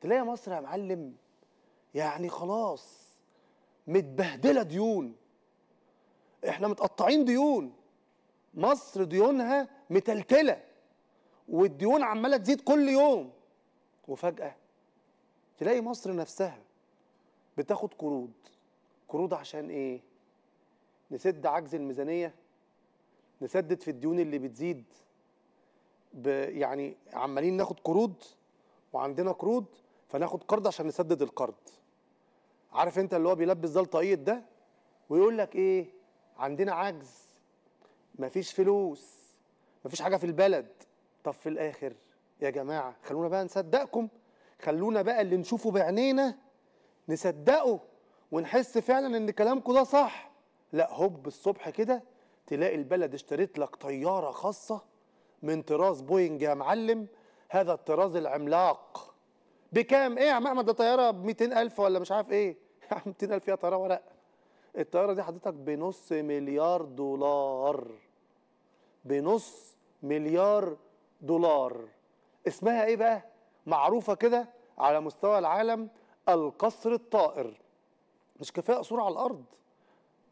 تلاقي مصر يا معلم يعني خلاص متبهدله ديون احنا متقطعين ديون مصر ديونها متلتله والديون عماله تزيد كل يوم وفجاه تلاقي مصر نفسها بتاخد قروض قروض عشان ايه نسد عجز الميزانيه نسدد في الديون اللي بتزيد يعني عمالين ناخد قروض وعندنا قروض فناخد قرض عشان نسدد القرض عارف انت اللي هو بيلبس ده الطاقيه ده ويقول لك ايه عندنا عجز مفيش فلوس مفيش حاجه في البلد طب في الاخر يا جماعه خلونا بقى نصدقكم خلونا بقى اللي نشوفه بعينينا نصدقه ونحس فعلا ان كلامكم ده صح لا هوب الصبح كده تلاقي البلد اشتريت لك طياره خاصه من طراز بوينج يا معلم هذا الطراز العملاق بكام ايه يا عم احمد ده طياره ب 200000 ولا مش عارف ايه يا عم 200000 فيها طياره ورق الطياره دي حضرتك بنص مليار دولار بنص مليار دولار اسمها ايه بقى معروفه كده على مستوى العالم القصر الطائر مش كفايه قصور على الارض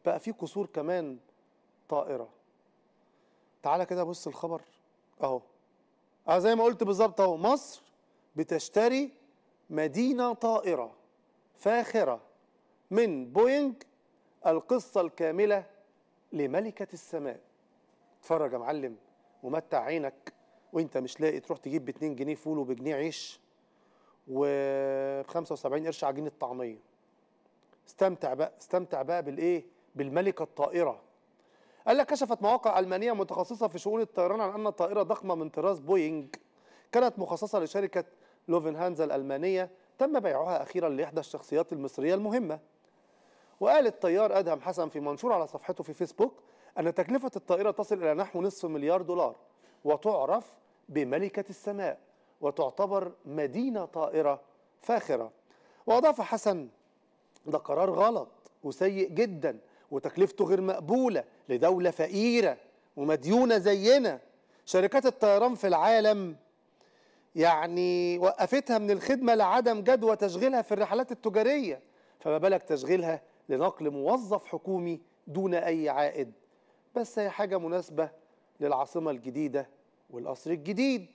بقى في قصور كمان طائره تعالى كده بص الخبر اهو اه زي ما قلت بالظبط اهو مصر بتشتري مدينة طائرة فاخرة من بوينج القصة الكاملة لملكة السماء اتفرج يا معلم ومتع عينك وانت مش لاقي تروح تجيب ب 2 جنيه فول وبجنيه عيش و 75 قرش عجينة طعمية استمتع بقى استمتع بقى بالايه بالملكة الطائرة قال لك كشفت مواقع ألمانية متخصصة في شؤون الطيران عن أن طائرة ضخمة من طراز بوينج كانت مخصصة لشركة لوفن هانزا الألمانية تم بيعها أخيرا لإحدى الشخصيات المصرية المهمة وقال الطيار أدهم حسن في منشور على صفحته في فيسبوك أن تكلفة الطائرة تصل إلى نحو نصف مليار دولار وتعرف بملكة السماء وتعتبر مدينة طائرة فاخرة وأضاف حسن ده قرار غلط وسيء جدا وتكلفته غير مقبولة لدولة فقيرة ومديونة زينا شركات الطيران في العالم يعني وقفتها من الخدمة لعدم جدوى تشغيلها في الرحلات التجارية فما بالك تشغيلها لنقل موظف حكومي دون أي عائد بس هي حاجة مناسبة للعاصمة الجديدة والقصر الجديد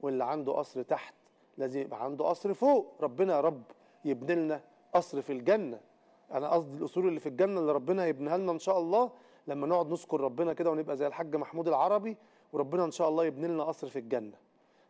واللي عنده قصر تحت لازم يبقى عنده قصر فوق ربنا يا رب يبني لنا قصر في الجنة أنا قصدي الأصول اللي في الجنة اللي ربنا هيبنيها لنا إن شاء الله لما نقعد نذكر ربنا كده ونبقى زي الحاج محمود العربي وربنا إن شاء الله يبني لنا قصر في الجنة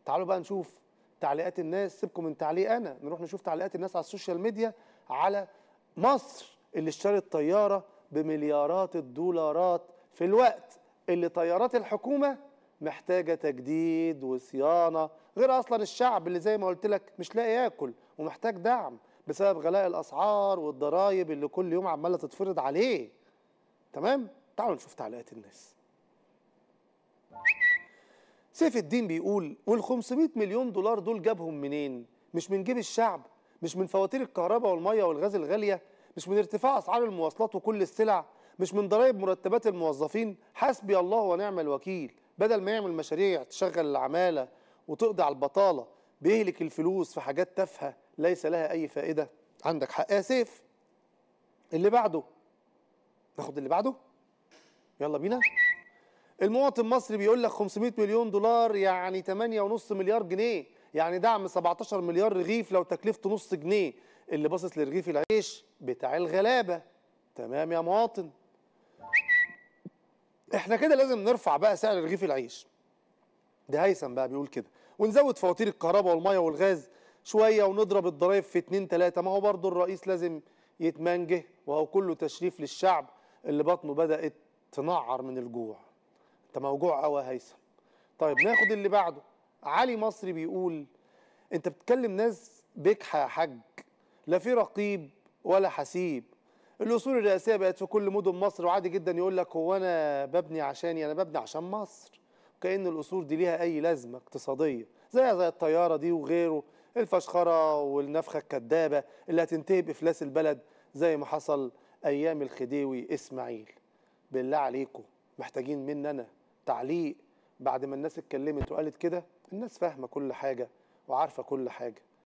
تعالوا بقى نشوف تعليقات الناس سيبكم من تعليق انا نروح نشوف تعليقات الناس على السوشيال ميديا على مصر اللي اشترت طياره بمليارات الدولارات في الوقت اللي طيارات الحكومه محتاجه تجديد وصيانه غير اصلا الشعب اللي زي ما قلت لك مش لاقي ياكل ومحتاج دعم بسبب غلاء الاسعار والضرايب اللي كل يوم عماله تتفرض عليه تمام تعالوا نشوف تعليقات الناس سيف الدين بيقول وال 500 مليون دولار دول جابهم منين؟ مش من جيب الشعب، مش من فواتير الكهرباء والميه والغاز الغاليه، مش من ارتفاع اسعار المواصلات وكل السلع، مش من ضرائب مرتبات الموظفين، حسبي الله ونعم الوكيل، بدل ما يعمل مشاريع تشغل العماله وتقضي على البطاله، بيهلك الفلوس في حاجات تافهه ليس لها اي فائده، عندك حق يا سيف. اللي بعده ناخد اللي بعده؟ يلا بينا. المواطن المصري بيقول لك 500 مليون دولار يعني 8.5 مليار جنيه يعني دعم 17 مليار رغيف لو تكلفته نص جنيه اللي باصص لرغيف العيش بتاع الغلابه تمام يا مواطن احنا كده لازم نرفع بقى سعر رغيف العيش ده هيثم بقى بيقول كده ونزود فواتير الكهرباء والميه والغاز شويه ونضرب الضرايب في 2 3 ما هو برضه الرئيس لازم يتمنجه وهو كله تشريف للشعب اللي بطنه بدات تنعر من الجوع انت موجوع قوي يا هيثم طيب ناخد اللي بعده علي مصري بيقول انت بتكلم ناس بكحه يا حاج لا في رقيب ولا حسيب الاصول الرئاسيه بقت في كل مدن مصر وعادي جدا يقول لك هو انا ببني عشاني انا ببني عشان مصر كأن الأصول دي ليها أي لازمة اقتصادية زي زي الطيارة دي وغيره الفشخرة والنفخة الكدابة اللي هتنتهي بإفلاس البلد زي ما حصل أيام الخديوي إسماعيل بالله عليكم محتاجين مني أنا تعليق بعد ما الناس اتكلمت وقالت كده الناس فاهمه كل حاجه وعارفه كل حاجه